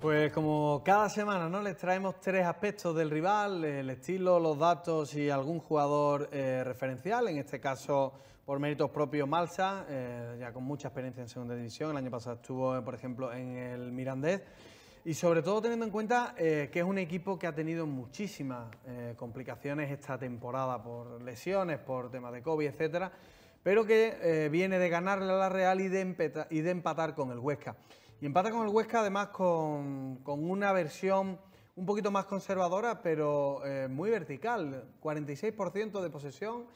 Pues como cada semana ¿no? les traemos tres aspectos del rival, el estilo, los datos y algún jugador eh, referencial, en este caso por méritos propios Malsa, eh, ya con mucha experiencia en segunda división, el año pasado estuvo eh, por ejemplo en el Mirandés y sobre todo teniendo en cuenta que es un equipo que ha tenido muchísimas complicaciones esta temporada por lesiones, por temas de COVID, etcétera pero que eh, viene de ganarle a la Real y de, empatar con el Huesca. Y empata con el Huesca además con, una versión un poquito más conservadora, pero eh, muy vertical. 46% de posesión,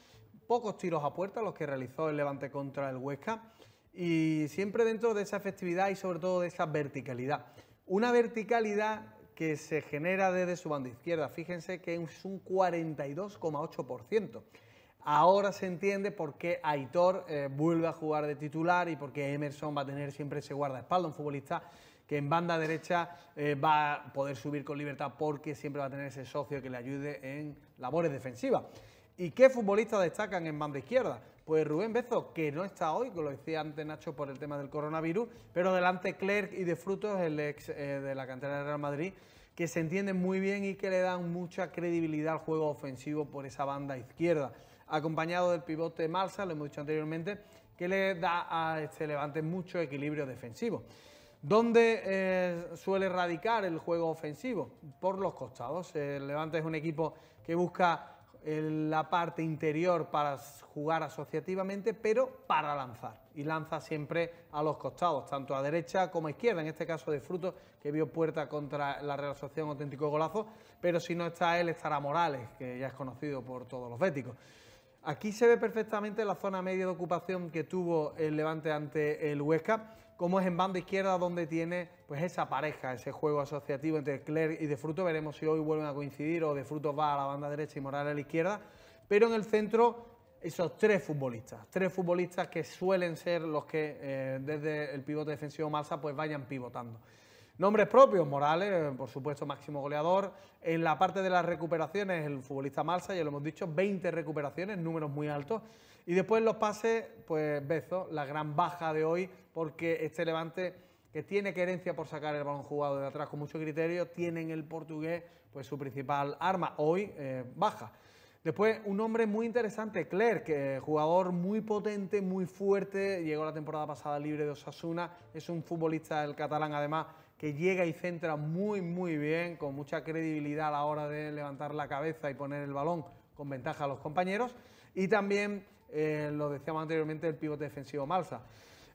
pocos tiros a puerta los que realizó el Levante contra el Huesca y siempre dentro de esa efectividad y sobre todo de esa verticalidad. Una verticalidad que se genera desde su banda izquierda. Fíjense que es un 42,8%. Ahora se entiende por qué Aitor eh, vuelve a jugar de titular y por qué Emerson va a tener siempre ese guardaespaldas, un futbolista que en banda derecha eh, va a poder subir con libertad porque siempre va a tener ese socio que le ayude en labores defensivas. ¿Y qué futbolistas destacan en banda izquierda? Pues Rubén Bezo, que no está hoy, que lo decía antes Nacho por el tema del coronavirus, pero delante Clerc y de Frutos, el ex eh, de la cantera de Real Madrid, que se entienden muy bien y que le dan mucha credibilidad al juego ofensivo por esa banda izquierda acompañado del pivote Marsa, lo hemos dicho anteriormente, que le da a este Levante mucho equilibrio defensivo. ¿Dónde eh, suele radicar el juego ofensivo? Por los costados. El Levante es un equipo que busca eh, la parte interior para jugar asociativamente, pero para lanzar. Y lanza siempre a los costados, tanto a derecha como a izquierda. En este caso de Fruto, que vio puerta contra la Real Asociación, auténtico golazo. Pero si no está él, estará Morales, que ya es conocido por todos los béticos. Aquí se ve perfectamente la zona media de ocupación que tuvo el Levante ante el Huesca, como es en banda izquierda donde tiene pues esa pareja, ese juego asociativo entre Clerc y De Veremos si hoy vuelven a coincidir o De va a la banda derecha y Morales a la izquierda. Pero en el centro esos tres futbolistas, tres futbolistas que suelen ser los que eh, desde el pivote defensivo Massa pues vayan pivotando. Nombres propios, Morales, por supuesto, máximo goleador. En la parte de las recuperaciones, el futbolista Malsa, ya lo hemos dicho, 20 recuperaciones, números muy altos. Y después los pases, pues Bezo, la gran baja de hoy, porque este Levante, que tiene herencia por sacar el balón jugado de atrás con mucho criterio, tiene en el portugués pues su principal arma, hoy eh, baja. Después, un hombre muy interesante, Clerc, eh, jugador muy potente, muy fuerte, llegó la temporada pasada libre de Osasuna, es un futbolista del catalán además que llega y centra muy, muy bien, con mucha credibilidad a la hora de levantar la cabeza y poner el balón con ventaja a los compañeros. Y también, eh, lo decíamos anteriormente, el pivote defensivo Malsa.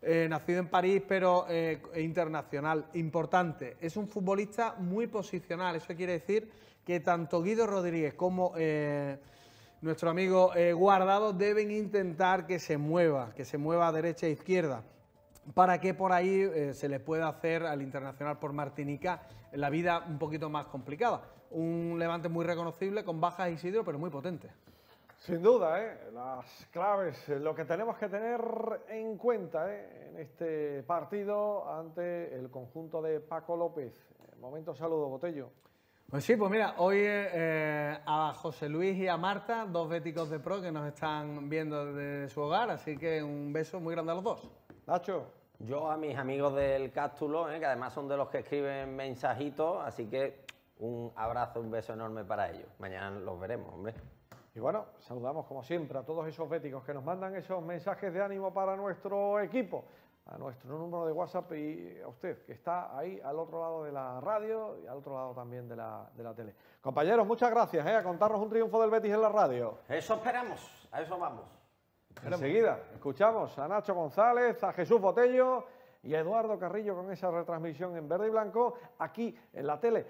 Eh, nacido en París, pero eh, internacional, importante. Es un futbolista muy posicional. Eso quiere decir que tanto Guido Rodríguez como nuestro amigo Guardado deben intentar que se mueva, que se mueva a derecha e izquierda para que por ahí eh, se le pueda hacer al internacional por Martinica la vida un poquito más complicada. Un levante muy reconocible, con bajas e Isidro, pero muy potente. Sin duda, ¿eh? las claves, eh, lo que tenemos que tener en cuenta ¿eh? en este partido ante el conjunto de Paco López. Momento saludo, Botello. Pues sí, pues mira, hoy a José Luis y a Marta, dos béticos de pro que nos están viendo desde su hogar, así que un beso muy grande a los dos. Nacho. Yo a mis amigos del Cástulo, eh, que además son de los que escriben mensajitos, así que un abrazo, un beso enorme para ellos. Mañana los veremos, hombre. Y bueno, saludamos como siempre a todos esos béticos que nos mandan esos mensajes de ánimo para nuestro equipo, a nuestro número de WhatsApp y a usted que está ahí al otro lado de la radio y al otro lado también de la, de la tele. Compañeros, muchas gracias ¿eh? a contarnos un triunfo del Betis en la radio. Eso esperamos, a eso vamos. Enseguida, escuchamos a Nacho González, a Jesús Botello y a Eduardo Carrillo con esa retransmisión en verde y blanco aquí en la tele.